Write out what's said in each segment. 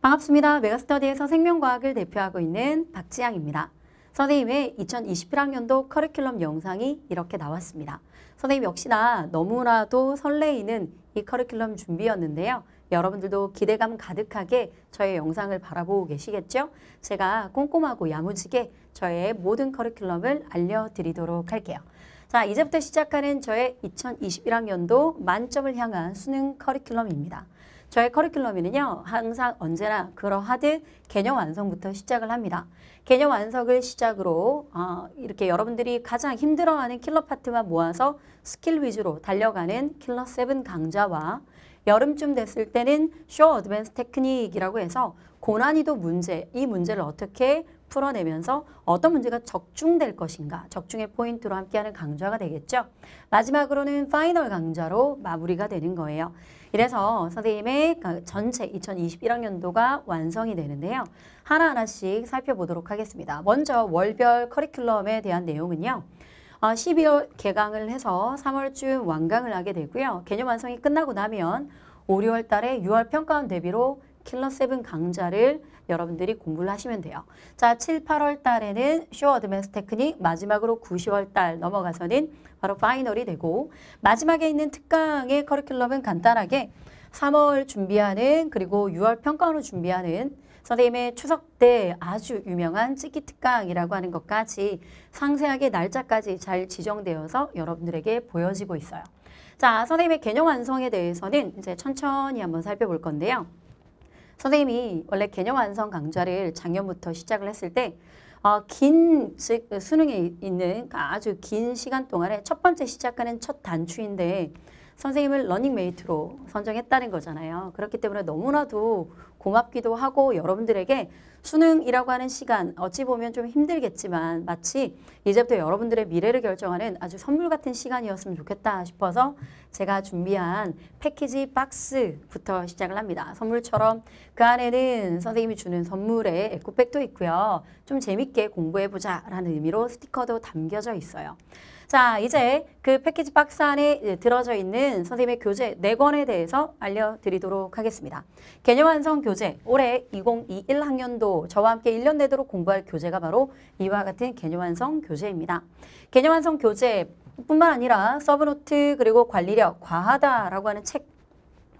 반갑습니다. 메가스터디에서 생명과학을 대표하고 있는 박지향입니다. 선생님의 2021학년도 커리큘럼 영상이 이렇게 나왔습니다. 선생님 역시나 너무나도 설레이는 이 커리큘럼 준비였는데요. 여러분들도 기대감 가득하게 저의 영상을 바라보고 계시겠죠? 제가 꼼꼼하고 야무지게 저의 모든 커리큘럼을 알려드리도록 할게요. 자, 이제부터 시작하는 저의 2021학년도 만점을 향한 수능 커리큘럼입니다. 저의 커리큘럼에는요. 항상 언제나 그러하듯 개념 완성부터 시작을 합니다. 개념 완성을 시작으로 어, 이렇게 여러분들이 가장 힘들어하는 킬러 파트만 모아서 스킬 위주로 달려가는 킬러 세븐 강좌와 여름쯤 됐을 때는 쇼 어드밴스 테크닉이라고 해서 고난이도 문제, 이 문제를 어떻게 풀어내면서 어떤 문제가 적중될 것인가 적중의 포인트로 함께하는 강좌가 되겠죠. 마지막으로는 파이널 강좌로 마무리가 되는 거예요. 이래서 선생님의 그 전체 2021학년도가 완성이 되는데요. 하나하나씩 살펴보도록 하겠습니다. 먼저 월별 커리큘럼에 대한 내용은요. 12월 어, 개강을 해서 3월쯤 완강을 하게 되고요. 개념 완성이 끝나고 나면 5, 6월 달에 6월 평가원 대비로 킬러 세븐 강좌를 여러분들이 공부를 하시면 돼요. 자, 7, 8월 달에는 쇼 어드밴스 테크닉, 마지막으로 9, 10월 달 넘어가서는 바로 파이널이 되고 마지막에 있는 특강의 커리큘럼은 간단하게 3월 준비하는 그리고 6월 평가로 원 준비하는 선생님의 추석 때 아주 유명한 찍기 특강이라고 하는 것까지 상세하게 날짜까지 잘 지정되어서 여러분들에게 보여지고 있어요. 자, 선생님의 개념 완성에 대해서는 이제 천천히 한번 살펴볼 건데요. 선생님이 원래 개념 완성 강좌를 작년부터 시작을 했을 때 어, 긴 수능에 있는 그 아주 긴 시간 동안에 첫 번째 시작하는 첫 단추인데 선생님을 러닝메이트로 선정했다는 거잖아요. 그렇기 때문에 너무나도 고맙기도 하고 여러분들에게 수능이라고 하는 시간 어찌 보면 좀 힘들겠지만 마치 이제부터 여러분들의 미래를 결정하는 아주 선물 같은 시간이었으면 좋겠다 싶어서 제가 준비한 패키지 박스부터 시작을 합니다. 선물처럼 그 안에는 선생님이 주는 선물에 에코백도 있고요. 좀 재밌게 공부해보자 라는 의미로 스티커도 담겨져 있어요. 자, 이제 그 패키지 박스 안에 들어져 있는 선생님의 교재 4권에 대해서 알려드리도록 하겠습니다. 개념 완성 교재, 올해 2021 학년도 저와 함께 1년 내도록 공부할 교재가 바로 이와 같은 개념 완성 교재입니다. 개념 완성 교재 뿐만 아니라 서브노트 그리고 관리력 과하다라고 하는 책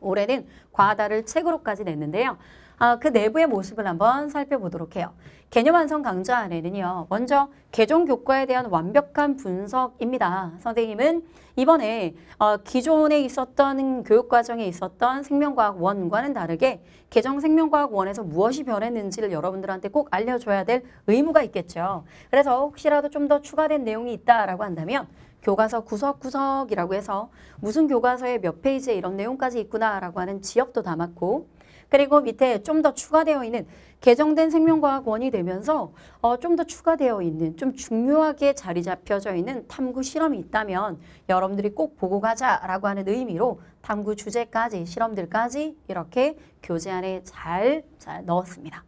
올해는 과하다를 책으로까지 냈는데요. 아, 그 내부의 모습을 한번 살펴보도록 해요. 개념 완성 강좌 안에는요. 먼저 개종 교과에 대한 완벽한 분석입니다. 선생님은 이번에 어, 기존에 있었던 교육과정에 있었던 생명과학 원과는 다르게 개정 생명과학 원에서 무엇이 변했는지를 여러분들한테 꼭 알려줘야 될 의무가 있겠죠. 그래서 혹시라도 좀 더 추가된 내용이 있다라고 한다면 교과서 구석구석이라고 해서 무슨 교과서에 몇 페이지에 이런 내용까지 있구나라고 하는 지역도 담았고 그리고 밑에 좀 더 추가되어 있는 개정된 생명과학 원이 되면서 어, 좀 더 추가되어 있는 좀 중요하게 자리 잡혀져 있는 탐구 실험이 있다면 여러분들이 꼭 보고 가자라고 하는 의미로 탐구 주제까지 실험들까지 이렇게 교재 안에 잘, 잘 넣었습니다.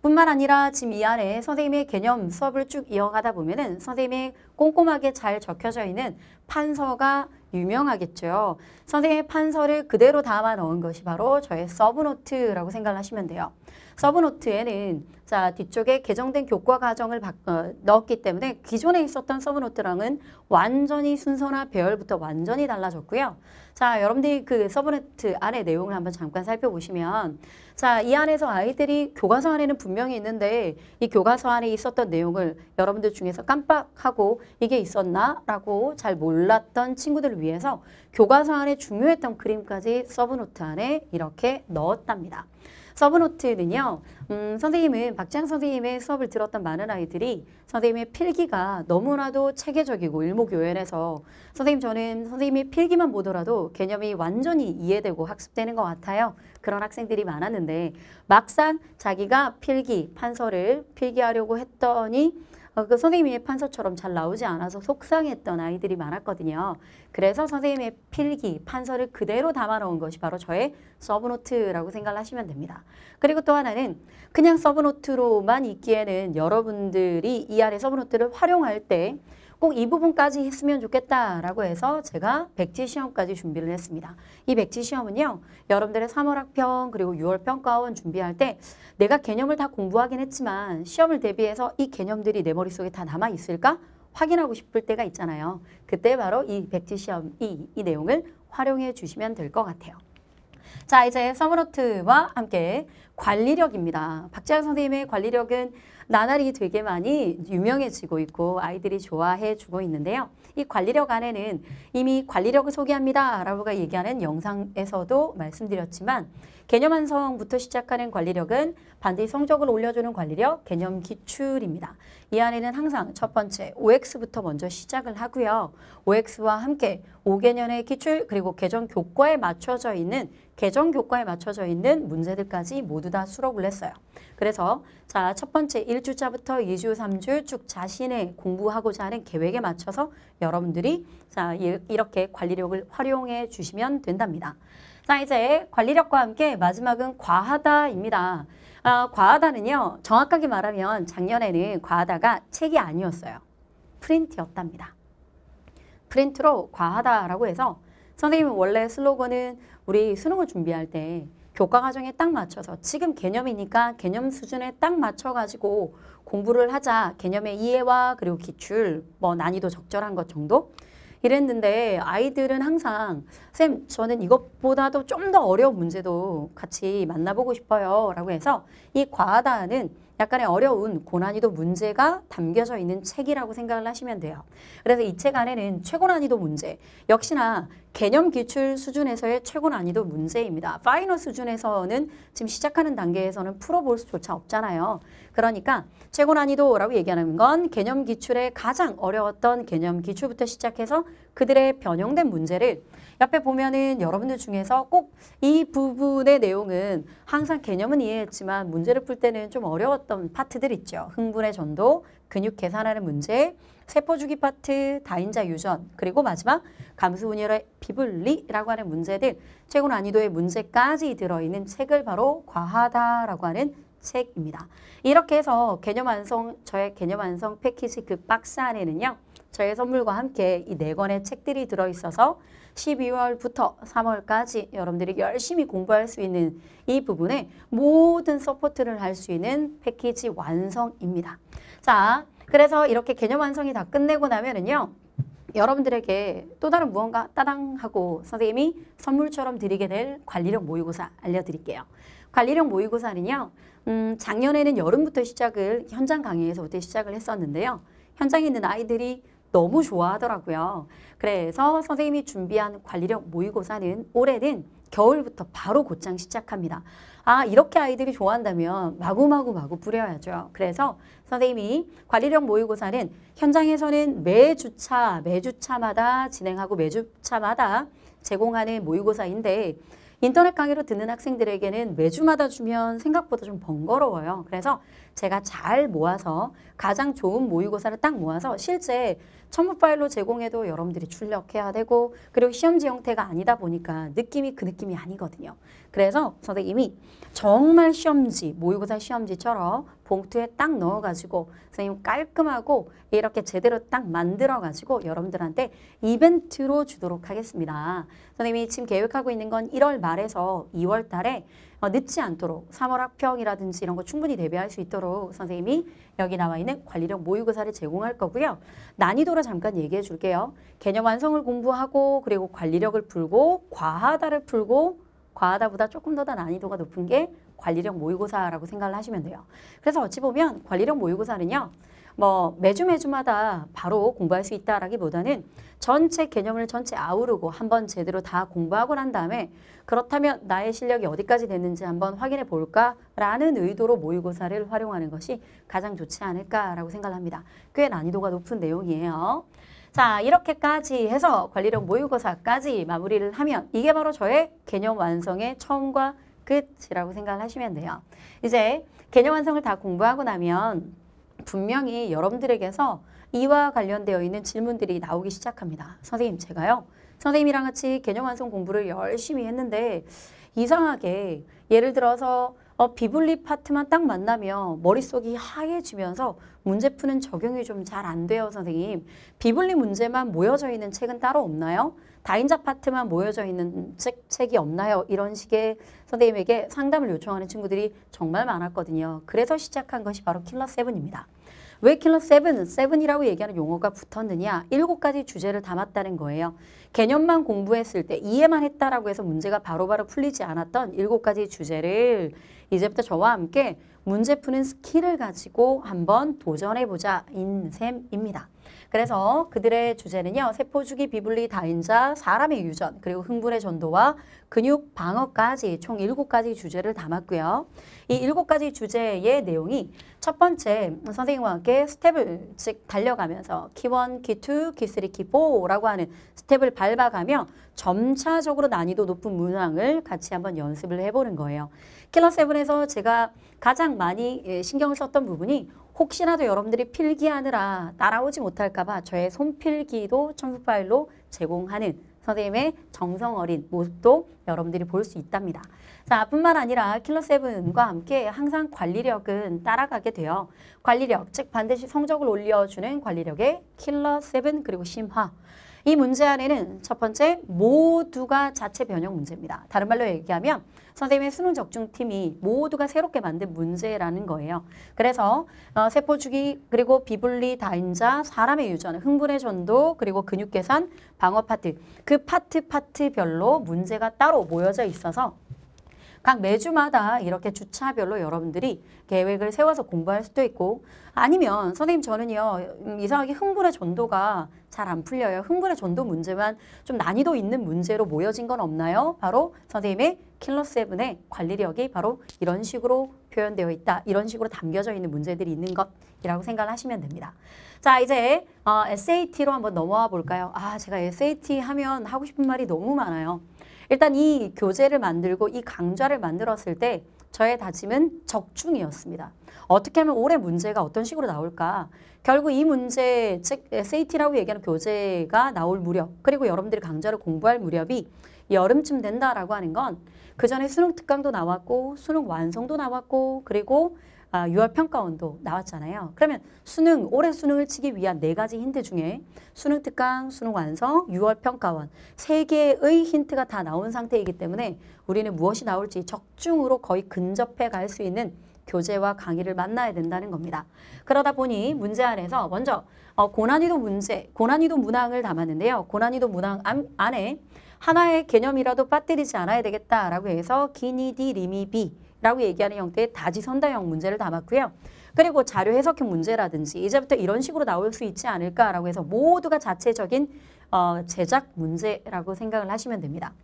뿐만 아니라 지금 이 안에 선생님의 개념 수업을 쭉 이어가다 보면은 선생님의 꼼꼼하게 잘 적혀져 있는 판서가 유명하겠죠. 선생님의 판서를 그대로 담아 넣은 것이 바로 저의 서브노트라고 생각 하시면 돼요. 서브노트에는 자 뒤쪽에 개정된 교과 과정을 바, 어, 넣었기 때문에 기존에 있었던 서브노트랑은 완전히 순서나 배열부터 완전히 달라졌고요. 자 여러분들이 그 서브노트 안에 내용을 한번 잠깐 살펴보시면 자 이 안에서 아이들이 교과서 안에는 분명히 있는데 이 교과서 안에 있었던 내용을 여러분들 중에서 깜빡하고 이게 있었나라고 잘 몰랐던 친구들을 위해서 교과서 안에 중요했던 그림까지 서브노트 안에 이렇게 넣었답니다. 서브노트는요. 음, 선생님은 박지 선생님의 수업을 들었던 많은 아이들이 선생님의 필기가 너무나도 체계적이고 일목요연해서 선생님 저는 선생님의 필기만 보더라도 개념이 완전히 이해되고 학습되는 것 같아요. 그런 학생들이 많았는데 막상 자기가 필기, 판서를 필기하려고 했더니 어, 그 선생님의 판서처럼 잘 나오지 않아서 속상했던 아이들이 많았거든요. 그래서 선생님의 필기, 판서를 그대로 담아놓은 것이 바로 저의 서브노트라고 생각 하시면 됩니다. 그리고 또 하나는 그냥 서브노트로만 있기에는 여러분들이 이 안에 서브노트를 활용할 때 꼭이 부분까지 했으면 좋겠다라고 해서 제가 백지 시험까지 준비를 했습니다. 이 백지 시험은요. 여러분들의 3월 학평 그리고 6월 평가원 준비할 때 내가 개념을 다 공부하긴 했지만 시험을 대비해서 이 개념들이 내 머릿속에 다 남아있을까? 확인하고 싶을 때가 있잖아요. 그때 바로 이 백지 시험 이, 이 내용을 활용해 주시면 될 것 같아요. 자 이제 서브노트와 함께 관리력입니다. 박재현 선생님의 관리력은 나날이 되게 많이 유명해지고 있고 아이들이 좋아해 주고 있는데요. 이 관리력 안에는 이미 관리력을 소개합니다 라고가 얘기하는 영상에서도 말씀드렸지만 개념 완성부터 시작하는 관리력은 반드시 성적을 올려주는 관리력, 개념 기출입니다. 이 안에는 항상 첫 번째 OX부터 먼저 시작을 하고요. OX와 함께 5개년의 기출 그리고 개정 교과에 맞춰져 있는 개정 교과에 맞춰져 있는 문제들까지 모두 다 수록을 했어요. 그래서 자, 첫 번째 1주차부터 2주, 3주 쭉 자신의 공부하고자 하는 계획에 맞춰서 여러분들이 자, 이렇게 관리력을 활용해 주시면 된답니다. 자, 이제 관리력과 함께 마지막은 과하다입니다. 아, 과하다는요, 정확하게 말하면 작년에는 과하다가 책이 아니었어요. 프린트였답니다. 프린트로 과하다라고 해서 선생님은 원래 슬로건은 우리 수능을 준비할 때 교과 과정에 딱 맞춰서 지금 개념이니까 개념 수준에 딱 맞춰가지고 공부를 하자. 개념의 이해와 그리고 기출, 뭐 난이도 적절한 것 정도. 이랬는데 아이들은 항상 쌤 저는 이것보다도 좀 더 어려운 문제도 같이 만나보고 싶어요 라고 해서 이 과하다는 약간의 어려운 고난이도 문제가 담겨져 있는 책이라고 생각을 하시면 돼요. 그래서 이 책 안에는 최고 난이도 문제, 역시나 개념 기출 수준에서의 최고 난이도 문제입니다. 파이널 수준에서는 지금 시작하는 단계에서는 풀어볼 수조차 없잖아요. 그러니까 최고 난이도라고 얘기하는 건 개념 기출의 가장 어려웠던 개념 기출부터 시작해서 그들의 변형된 문제를 옆에 보면은 여러분들 중에서 꼭 이 부분의 내용은 항상 개념은 이해했지만 문제를 풀 때는 좀 어려웠던 파트들 있죠. 흥분의 전도, 근육 계산하는 문제, 세포주기 파트, 다인자 유전, 그리고 마지막 감수분열의 비분리라고 하는 문제들 최고 난이도의 문제까지 들어있는 책을 바로 과하다라고 하는 책입니다 이렇게 해서 개념 완성, 저의 개념 완성 패키지 그 박스 안에는요. 저의 선물과 함께 이 네 권의 책들이 들어있어서 12월부터 3월까지 여러분들이 열심히 공부할 수 있는 이 부분에 모든 서포트를 할 수 있는 패키지 완성입니다. 자, 그래서 이렇게 개념 완성이 다 끝내고 나면은요. 여러분들에게 또 다른 무언가 따당 하고 선생님이 선물처럼 드리게 될 관리력 모의고사 알려드릴게요. 관리력 모의고사는요. 음, 작년에는 여름부터 시작을 현장 강의에서부터 시작을 했었는데요. 현장에 있는 아이들이 너무 좋아하더라고요. 그래서 선생님이 준비한 관리력 모의고사는 올해는 겨울부터 바로 곧장 시작합니다. 아 이렇게 아이들이 좋아한다면 마구마구 마구 뿌려야죠. 그래서 선생님이 관리력 모의고사는 현장에서는 매 주차 매 주차마다 진행하고 매 주차마다 제공하는 모의고사인데 인터넷 강의로 듣는 학생들에게는 매주마다 주면 생각보다 좀 번거로워요. 그래서 제가 잘 모아서 가장 좋은 모의고사를 딱 모아서 실제 첨부 파일로 제공해도 여러분들이 출력해야 되고 그리고 시험지 형태가 아니다 보니까 느낌이 그 느낌이 아니거든요. 그래서 선생님이 정말 시험지, 모의고사 시험지처럼 봉투에 딱 넣어가지고 선생님 깔끔하고 이렇게 제대로 딱 만들어가지고 여러분들한테 이벤트로 주도록 하겠습니다. 선생님이 지금 계획하고 있는 건 1월 말에서 2월 달에 어, 늦지 않도록 3월 학평이라든지 이런 거 충분히 대비할 수 있도록 선생님이 여기 나와 있는 관리력 모의고사를 제공할 거고요. 난이도를 잠깐 얘기해 줄게요. 개념 완성을 공부하고 그리고 관리력을 풀고 과하다를 풀고 과하다보다 조금 더 난이도가 높은 게 관리력 모의고사라고 생각을 하시면 돼요. 그래서 어찌 보면 관리력 모의고사는요. 뭐 매주 매주마다 바로 공부할 수 있다라기보다는 전체 개념을 전체 아우르고 한 번 제대로 다 공부하고 난 다음에 그렇다면 나의 실력이 어디까지 됐는지 한번 확인해 볼까라는 의도로 모의고사를 활용하는 것이 가장 좋지 않을까라고 생각합니다. 꽤 난이도가 높은 내용이에요. 자 이렇게까지 해서 관리력 모의고사까지 마무리를 하면 이게 바로 저의 개념 완성의 처음과 끝이라고 생각을 하시면 돼요. 이제 개념 완성을 다 공부하고 나면 분명히 여러분들에게서 이와 관련되어 있는 질문들이 나오기 시작합니다. 선생님 제가요. 선생님이랑 같이 개념 완성 공부를 열심히 했는데 이상하게 예를 들어서 어, 비분리 파트만 딱 만나면 머릿속이 하얘지면서 문제 푸는 적용이 좀 잘 안 돼요, 선생님. 비분리 문제만 모여져 있는 책은 따로 없나요? 다인자 파트만 모여져 있는 책, 책이 없나요? 이런 식의 선생님에게 상담을 요청하는 친구들이 정말 많았거든요. 그래서 시작한 것이 바로 킬러 세븐입니다. 왜 킬러 세븐, 세븐이라고 얘기하는 용어가 붙었느냐? 일곱 가지 주제를 담았다는 거예요. 개념만 공부했을 때 이해만 했다라고 해서 문제가 바로바로 바로 풀리지 않았던 일곱 가지 주제를 이제부터 저와 함께 문제 푸는 스킬을 가지고 한번 도전해보자 인셈입니다. 그래서 그들의 주제는요. 세포주기 비분리 다인자, 사람의 유전, 그리고 흥분의 전도와 근육 방어까지 총 7가지 주제를 담았고요. 이 7가지 주제의 내용이 첫 번째 선생님과 함께 스텝을 즉 달려가면서 키1, 키2, 키3, 키4라고 하는 스텝을 밟아가며 점차적으로 난이도 높은 문항을 같이 한번 연습을 해보는 거예요. 킬러 세의 그래서 제가 가장 많이 예, 신경을 썼던 부분이 혹시라도 여러분들이 필기하느라 따라오지 못할까 봐 저의 손필기도 첨부 파일로 제공하는 선생님의 정성 어린 모습도 여러분들이 볼 수 있답니다. 자, 뿐만 아니라 킬러세븐과 함께 항상 관리력은 따라가게 돼요. 관리력, 즉 반드시 성적을 올려주는 관리력의 킬러세븐 그리고 심화. 이 문제 안에는 첫 번째 모두가 자체 변형 문제입니다. 다른 말로 얘기하면 선생님의 수능 적중팀이 모두가 새롭게 만든 문제라는 거예요. 그래서 어, 세포 주기 그리고 비분리 다인자 사람의 유전 흥분의 전도 그리고 근육 계산 방어 파트 그 파트 파트별로 문제가 따로 모여져 있어서 각 매주마다 이렇게 주차별로 여러분들이 계획을 세워서 공부할 수도 있고 아니면 선생님 저는요 음, 이상하게 흥분의 전도가 잘 안 풀려요. 흥분의 전도 문제만 좀 난이도 있는 문제로 모여진 건 없나요? 바로 선생님의 킬러세븐의 관리력이 바로 이런 식으로 표현되어 있다. 이런 식으로 담겨져 있는 문제들이 있는 것이라고 생각을 하시면 됩니다. 자 이제 어, SAT로 한번 넘어와 볼까요? 아 제가 SAT 하면 하고 싶은 말이 너무 많아요. 일단 이 교재를 만들고 이 강좌를 만들었을 때 저의 다짐은 적중이었습니다. 어떻게 하면 올해 문제가 어떤 식으로 나올까? 결국 이 문제, 즉 SAT라고 얘기하는 교재가 나올 무렵, 그리고 여러분들이 강좌를 공부할 무렵이 여름쯤 된다라고 하는 건 그 전에 수능 특강도 나왔고 수능 완성도 나왔고 그리고 아, 6월 평가원도 나왔잖아요. 그러면 수능, 올해 수능을 치기 위한 네 가지 힌트 중에 수능 특강, 수능 완성, 6월 평가원 세 개의 힌트가 다 나온 상태이기 때문에 우리는 무엇이 나올지 적중으로 거의 근접해 갈 수 있는 교재와 강의를 만나야 된다는 겁니다. 그러다 보니 문제 안에서 먼저 어, 고난이도 문제, 고난이도 문항을 담았는데요. 고난이도 문항 안에 하나의 개념이라도 빠뜨리지 않아야 되겠다라고 해서 기니디 리미비 라고 얘기하는 형태의 다지선다형 문제를 담았고요. 그리고 자료 해석형 문제라든지 이제부터 이런 식으로 나올 수 있지 않을까라고 해서 모두가 자체적인 어, 제작 문제라고 생각을 하시면 됩니다.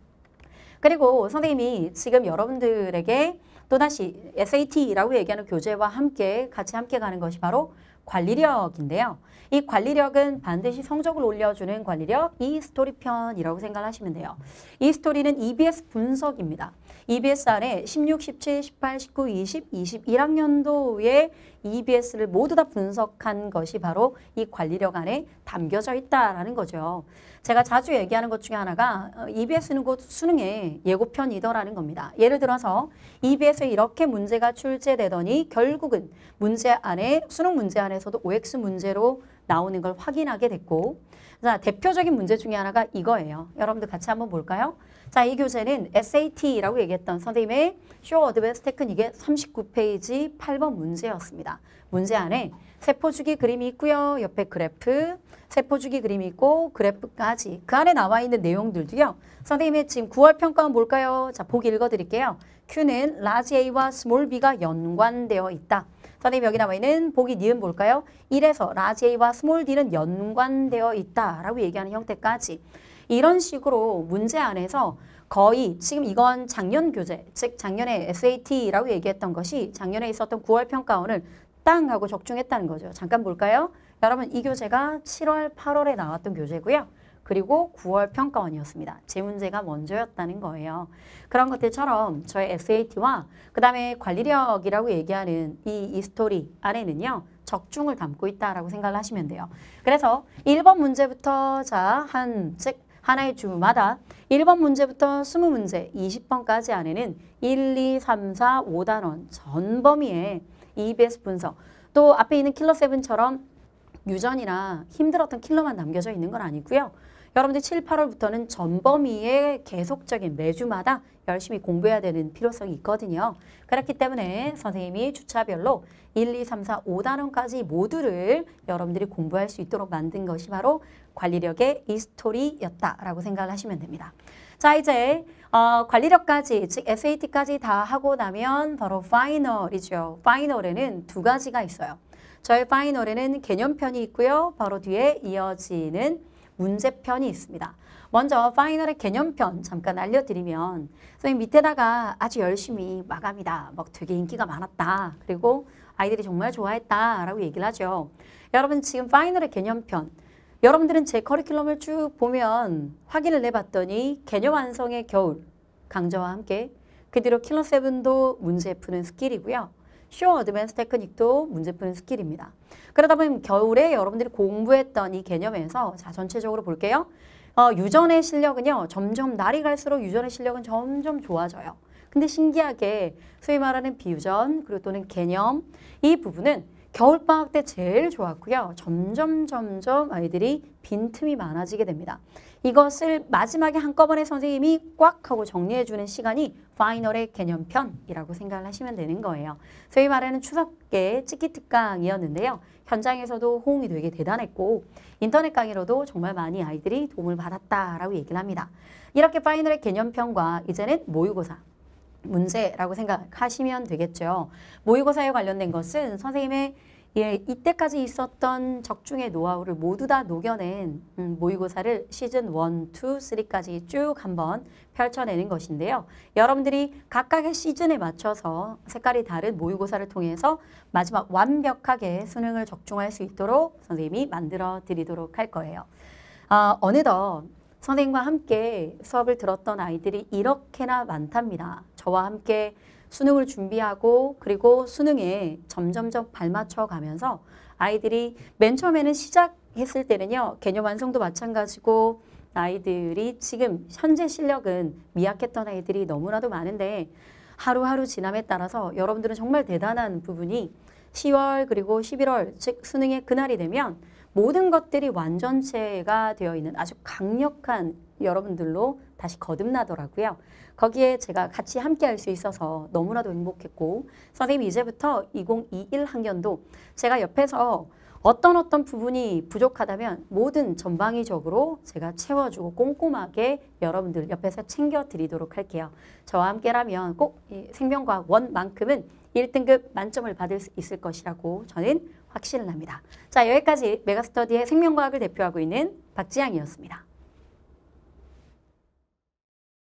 그리고 선생님이 지금 여러분들에게 또다시 SAT라고 얘기하는 교재와 함께 같이 함께 가는 것이 바로 관리력인데요. 이 관리력은 반드시 성적을 올려주는 관리력, 이 스토리편이라고 생각하시면 돼요. 이 스토리는 EBS 분석입니다. EBS 안에 16, 17, 18, 19, 20, 21학년도에 EBS를 모두 다 분석한 것이 바로 이 관리력 안에 담겨져 있다라는 거죠. 제가 자주 얘기하는 것 중에 하나가 어, EBS는 곧 수능의 예고편이더라는 겁니다. 예를 들어서 EBS에 이렇게 문제가 출제되더니 결국은 문제 안에 수능 문제 안에서도 OX 문제로 나오는 걸 확인하게 됐고 자 대표적인 문제 중에 하나가 이거예요. 여러분들 같이 한번 볼까요? 자, 이 교재는 SAT라고 얘기했던 선생님의 쇼 어드밴스 테크닉의 39페이지 8번 문제였습니다. 문제 안에 세포주기 그림이 있고요. 옆에 그래프, 세포주기 그림이 있고 그래프까지 그 안에 나와 있는 내용들도요. 선생님의 지금 9월 평가는 뭘까요? 자, 보기 읽어드릴게요. Q는 라지 A와 스몰 B가 연관되어 있다. 선생님 여기 나와 있는 보기 니은 뭘까요? 이래서 라지 A와 스몰 D는 연관되어 있다라고 얘기하는 형태까지 이런 식으로 문제 안에서 거의 지금 이건 작년 교재, 즉 작년에 SAT라고 얘기했던 것이 작년에 있었던 9월 평가원을 땅 하고 적중했다는 거죠. 잠깐 볼까요? 여러분 이 교재가 7월, 8월에 나왔던 교재고요. 그리고 9월 평가원이었습니다. 제 문제가 먼저였다는 거예요. 그런 것들처럼 저의 SAT와 그 다음에 관리력이라고 얘기하는 이, 이 스토리 안에는요 적중을 담고 있다라고 생각을 하시면 돼요. 그래서 1번 문제부터 자, 한, 즉, 하나의 주마다 1번 문제부터 20문제, 20번까지 안에는 1, 2, 3, 4, 5단원 전범위에 EBS 분석 또 앞에 있는 킬러 세븐처럼 유전이나 힘들었던 킬러만 남겨져 있는 건 아니고요. 여러분들 7, 8월부터는 전범위의 계속적인 매주마다 열심히 공부해야 되는 필요성이 있거든요. 그렇기 때문에 선생님이 주차별로 1, 2, 3, 4, 5단원까지 모두를 여러분들이 공부할 수 있도록 만든 것이 바로 관리력의 이 스토리였다라고 생각을 하시면 됩니다. 자 이제 어, 관리력까지 즉 SAT까지 다 하고 나면 바로 파이널이죠. 파이널에는 두 가지가 있어요. 저희 파이널에는 개념편이 있고요. 바로 뒤에 이어지는 문제편이 있습니다. 먼저 파이널의 개념편 잠깐 알려드리면 선생님 밑에다가 아주 열심히 마감이다. 막 되게 인기가 많았다. 그리고 아이들이 정말 좋아했다 라고 얘기를 하죠. 여러분 지금 파이널의 개념편 여러분들은 제 커리큘럼을 쭉 보면 확인을 해봤더니 개념 완성의 겨울 강좌와 함께 그 뒤로 킬러 세븐도 문제 푸는 스킬이고요. 쇼 어드밴스 테크닉도 문제 푸는 스킬입니다. 그러다 보면 겨울에 여러분들이 공부했던 이 개념에서 자 전체적으로 볼게요. 어, 유전의 실력은요. 점점 날이 갈수록 유전의 실력은 점점 좋아져요. 근데 신기하게 소위 말하는 비유전 그리고 또는 개념 이 부분은 겨울방학 때 제일 좋았고요. 점점 점점 아이들이 빈틈이 많아지게 됩니다. 이것을 마지막에 한꺼번에 선생님이 꽉 하고 정리해주는 시간이 파이널의 개념편이라고 생각을 하시면 되는 거예요. 저희 말에는 추석계 찍기 특강이었는데요. 현장에서도 호응이 되게 대단했고 인터넷 강의로도 정말 많이 아이들이 도움을 받았다라고 얘기를 합니다. 이렇게 파이널의 개념편과 이제는 모의고사, 문제라고 생각하시면 되겠죠. 모의고사에 관련된 것은 선생님의 예, 이때까지 있었던 적중의 노하우를 모두 다 녹여낸 음, 모의고사를 시즌 1, 2, 3까지 쭉 한번 펼쳐내는 것인데요. 여러분들이 각각의 시즌에 맞춰서 색깔이 다른 모의고사를 통해서 마지막 완벽하게 수능을 적중할 수 있도록 선생님이 만들어 드리도록 할 거예요. 아, 어느덧 선생님과 함께 수업을 들었던 아이들이 이렇게나 많답니다. 저와 함께 수능을 준비하고 그리고 수능에 점점점 발맞춰 가면서 아이들이 맨 처음에는 시작했을 때는요. 개념 완성도 마찬가지고 아이들이 지금 현재 실력은 미약했던 아이들이 너무나도 많은데 하루하루 지남에 따라서 여러분들은 정말 대단한 부분이 10월 그리고 11월 즉 수능의 그날이 되면 모든 것들이 완전체가 되어 있는 아주 강력한 여러분들로 다시 거듭나더라고요. 거기에 제가 같이 함께 할 수 있어서 너무나도 행복했고 선생님 이제부터 2021 학년도 제가 옆에서 어떤 어떤 부분이 부족하다면 모든 전방위적으로 제가 채워주고 꼼꼼하게 여러분들 옆에서 챙겨드리도록 할게요. 저와 함께라면 꼭 생명과학원만큼은 1등급 만점을 받을 수 있을 것이라고 저는 확신을 합니다. 자 여기까지 메가스터디의 생명과학을 대표하고 있는 박지향이었습니다.